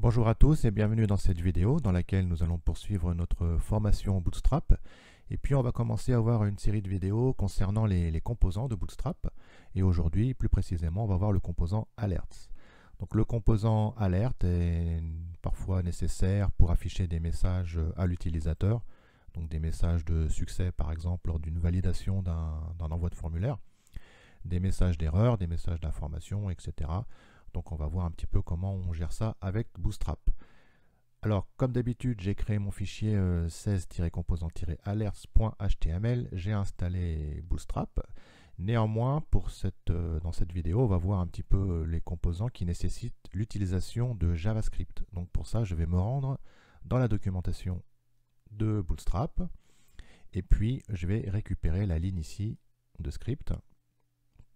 Bonjour à tous et bienvenue dans cette vidéo dans laquelle nous allons poursuivre notre formation Bootstrap et puis on va commencer à voir une série de vidéos concernant les, composants de Bootstrap et aujourd'hui plus précisément on va voir le composant Alerts. Donc le composant Alert est parfois nécessaire pour afficher des messages à l'utilisateur, donc des messages de succès par exemple lors d'une validation d'un envoi de formulaire, des messages d'erreur, des messages d'information, etc donc on va voir un petit peu comment on gère ça avec Bootstrap. Alors comme d'habitude, j'ai créé mon fichier 16-composant-alerts.html, euh, j'ai installé Bootstrap. Néanmoins, pour cette, euh, dans cette vidéo, on va voir un petit peu euh, les composants qui nécessitent l'utilisation de JavaScript. Donc pour ça, je vais me rendre dans la documentation de Bootstrap. Et puis, je vais récupérer la ligne ici de script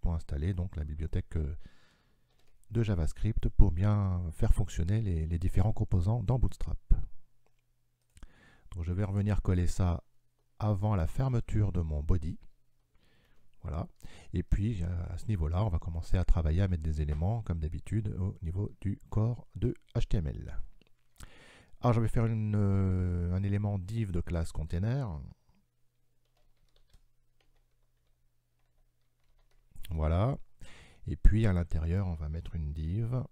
pour installer donc la bibliothèque de JavaScript pour bien faire fonctionner les, différents composants dans Bootstrap. Donc je vais revenir coller ça avant la fermeture de mon body. Voilà. Et puis, euh, à ce niveau-là, on va commencer à travailler à mettre des éléments, comme d'habitude, au niveau du corps de HTML. Alors, je vais faire euh, un élément div de classe container. Voilà. Et puis à l'intérieur, on va mettre une div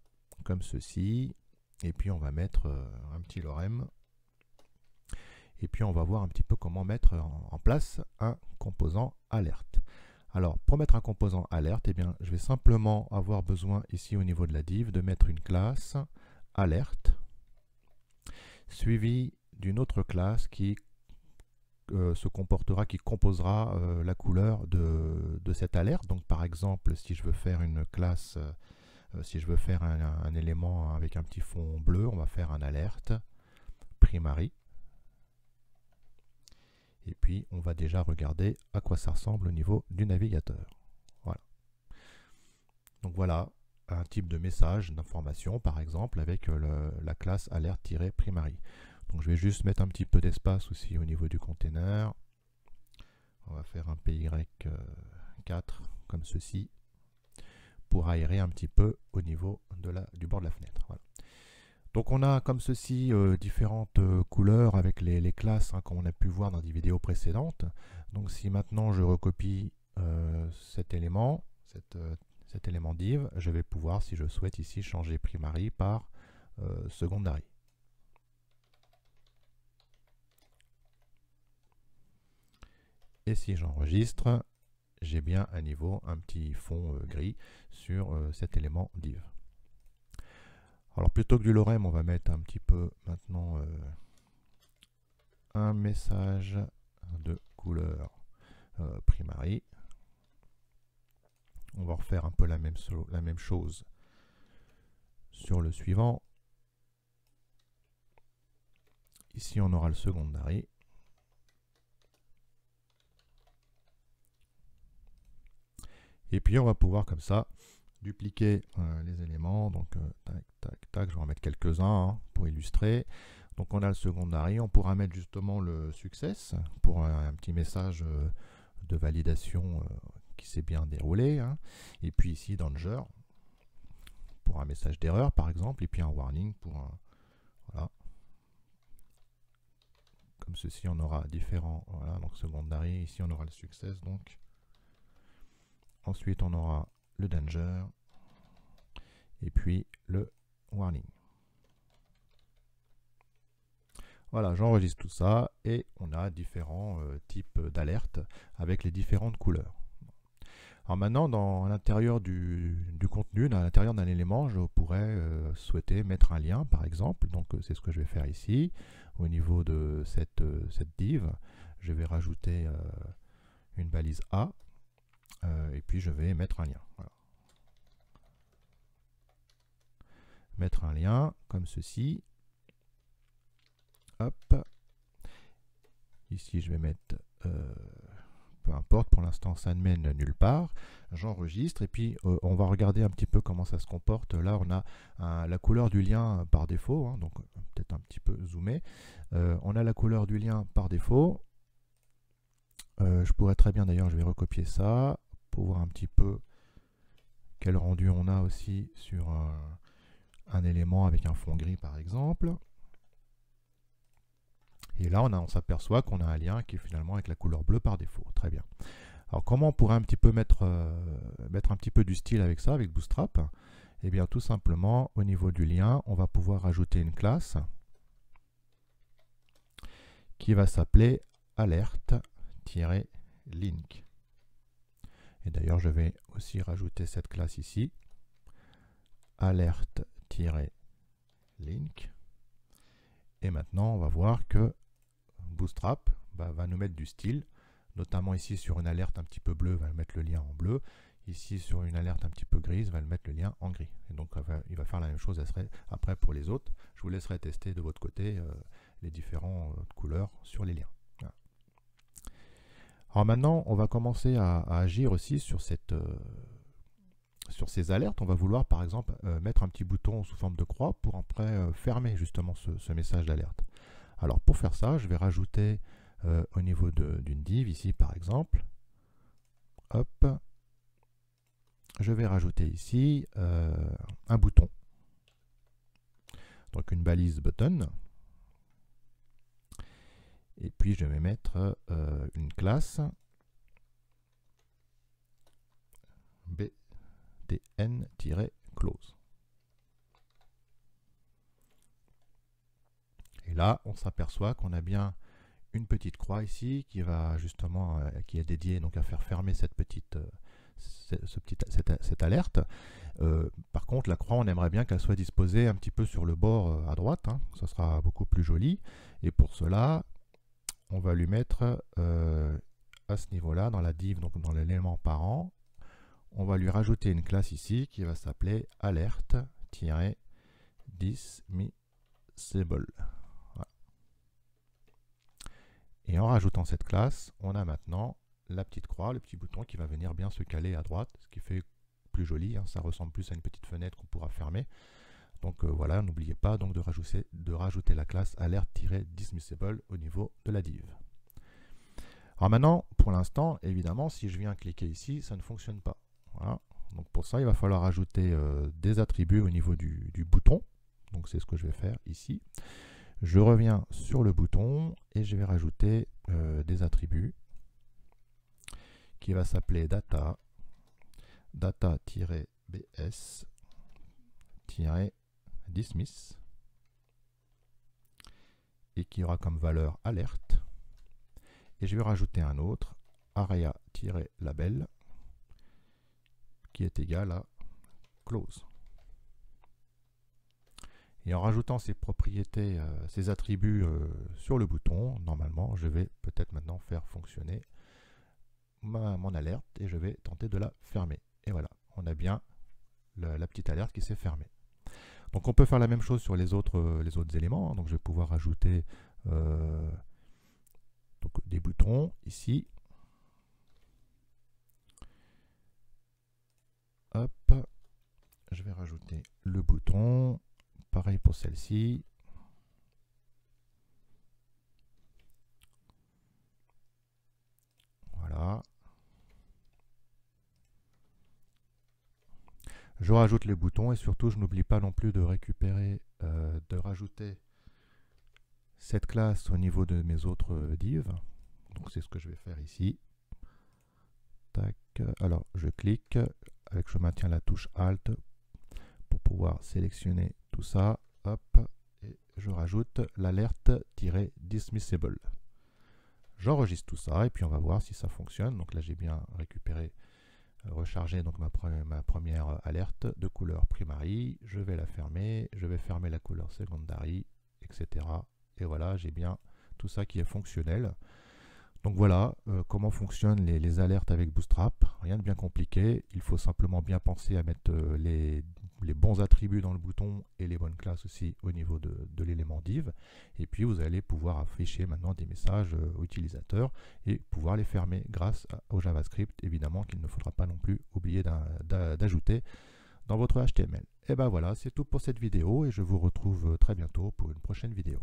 comme ceci. Et puis on va mettre euh, un petit lorem. Et puis on va voir un petit peu comment mettre en place un composant alerte. Alors pour mettre un composant alerte, eh bien, je vais simplement avoir besoin ici au niveau de la div de mettre une classe alerte suivie d'une autre classe qui euh, se comportera, qui composera euh, la couleur de, cette alerte. Donc par exemple, si je veux faire une classe, euh, si je veux faire un, élément avec un petit fond bleu, on va faire un alerte primary. Et puis on va déjà regarder à quoi ça ressemble au niveau du navigateur. Voilà. Donc voilà un type de message d'information par exemple avec la classe alerte-primary. Donc je vais juste mettre un petit peu d'espace aussi au niveau du container. On va faire un PY4 euh, comme ceci pour aérer un petit peu au niveau de la, du bord de la fenêtre. Donc on a comme ceci euh, différentes euh, couleurs avec les, classes qu'on hein, comme on a pu voir dans des vidéos précédentes. Donc si maintenant je recopie cet élément, cet élément div, je vais pouvoir si je souhaite ici changer primary par secondary. Et si j'enregistre, j'ai bien à niveau un petit fond euh, gris sur euh, cet élément div. Alors plutôt que du lorem, on va mettre un petit peu maintenant euh, un message de couleur primarie. On va refaire un peu la même, la même chose sur le suivant. Ici, on aura le secondary. Et puis on va pouvoir comme ça dupliquer euh, les éléments. Donc euh, tac, tac, tac, je vais en mettre quelques-uns hein, pour illustrer. Donc on a le secondary, on pourra mettre justement le success pour un, petit message euh, de validation qui s'est bien déroulé. Hein. Et puis ici danger pour un message d'erreur par exemple, et puis un warning pour un... Voilà. Comme ceci, on aura différents... Voilà, donc secondary, ici on aura le success, donc Ensuite, on aura le danger et puis le warning. Voilà, j'enregistre tout ça et on a différents euh, types d'alertes avec les différentes couleurs. Alors maintenant, dans l'intérieur du, contenu, à l'intérieur d'un élément, je pourrais euh, souhaiter mettre un lien, par exemple. Donc euh, c'est ce que je vais faire ici. Au niveau de cette, cette div, je vais rajouter une balise A euh, et puis je vais mettre un lien. Mettre un lien comme ceci. Hop. Ici, je vais mettre, euh, peu importe, pour l'instant, ça ne mène nulle part. J'enregistre et puis euh, on va regarder un petit peu comment ça se comporte. Là, on a la couleur du lien par défaut, hein, donc peut-être un petit peu zoomer. on a la couleur du lien par défaut. je pourrais très bien, d'ailleurs, je vais recopier ça pour voir un petit peu quel rendu on a aussi sur euh, un, élément avec un fond gris par exemple. Et là, on, s'aperçoit qu'on a un lien qui est finalement avec la couleur bleue par défaut. Très bien. Alors comment on pourrait un petit peu mettre, euh, mettre un petit peu du style avec ça, avec Bootstrap Eh bien tout simplement, au niveau du lien, on va pouvoir ajouter une classe qui va s'appeler alerte-link. Et d'ailleurs, je vais aussi rajouter cette classe ici, alerte-link. Et maintenant, on va voir que Bootstrap bah, va nous mettre du style, notamment ici sur une alerte un petit peu bleue, va mettre le lien en bleu. Ici, sur une alerte un petit peu grise, va le mettre le lien en gris. Et donc, euh, il va faire la même chose après pour les autres. Je vous laisserai tester de votre côté euh, les différentes euh, couleurs sur les liens. Alors maintenant, on va commencer à, agir aussi sur, cette, euh, sur ces alertes. On va vouloir par exemple euh, mettre un petit bouton sous forme de croix pour après euh, fermer justement ce, ce message d'alerte. Alors pour faire ça, je vais rajouter au niveau d'une div ici par exemple. Hop. Je vais rajouter ici un bouton. Donc une balise button et puis je vais mettre euh, une classe btn-close. Et là, on s'aperçoit qu'on a bien une petite croix ici qui va justement euh, qui est dédiée donc à faire fermer cette petite euh, ce, petit, cette, cette, alerte. par contre, la croix, on aimerait bien qu'elle soit disposée un petit peu sur le bord à droite. Hein, ça sera beaucoup plus joli. Et pour cela, on va lui mettre euh, à ce niveau-là, dans la div, donc dans l'élément parent, on va lui rajouter une classe ici qui va s'appeler alerte-dismissible. Et en rajoutant cette classe, on a maintenant la petite croix, le petit bouton qui va venir bien se caler à droite, ce qui fait plus joli, hein, ça ressemble plus à une petite fenêtre qu'on pourra fermer. Donc euh, voilà, n'oubliez pas donc de rajouter, la classe alert-dismissible au niveau de la div. Alors maintenant, pour l'instant, évidemment, si je viens cliquer ici, ça ne fonctionne pas. Donc pour ça, il va falloir ajouter euh, des attributs au niveau du, bouton. Donc c'est ce que je vais faire ici. Je reviens sur le bouton et je vais rajouter euh, des attributs qui va s'appeler data data-bs dismiss et qui aura comme valeur alerte. Et je vais rajouter un autre, area-label, qui est égal à close. Et en rajoutant ces propriétés, euh, ces attributs euh, sur le bouton, normalement, je vais peut-être maintenant faire fonctionner ma, mon alerte et je vais tenter de la fermer. Et voilà, on a bien la petite alerte qui s'est fermée. Donc on peut faire la même chose sur les autres, euh, les autres éléments. Hein. Donc je vais pouvoir ajouter euh, des boutons ici. Hop, je vais rajouter le bouton. Pareil pour celle-ci. Je rajoute les boutons et surtout je n'oublie pas non plus de récupérer, euh, de rajouter cette classe au niveau de mes autres euh, divs. Donc c'est ce que je vais faire ici. Tac. Alors je clique, avec je maintiens la touche Alt pour pouvoir sélectionner tout ça. Hop, et je rajoute l'alerte-dismissible. J'enregistre tout ça et puis on va voir si ça fonctionne. Donc là j'ai bien récupéré recharger donc ma, ma, première alerte de couleur primary, je vais la fermer, je vais fermer la couleur secondary, etc. Et voilà, j'ai bien tout ça qui est fonctionnel. Donc voilà euh, comment fonctionnent les, les, alertes avec Bootstrap. Rien de bien compliqué, il faut simplement bien penser à mettre euh, les les bons attributs dans le bouton et les bonnes classes aussi au niveau de, l'élément div. Et puis vous allez pouvoir afficher maintenant des messages euh, utilisateurs et pouvoir les fermer grâce au JavaScript, évidemment qu'il ne faudra pas non plus oublier d'ajouter dans votre HTML. Et ben voilà, c'est tout pour cette vidéo et je vous retrouve euh, très bientôt pour une prochaine vidéo.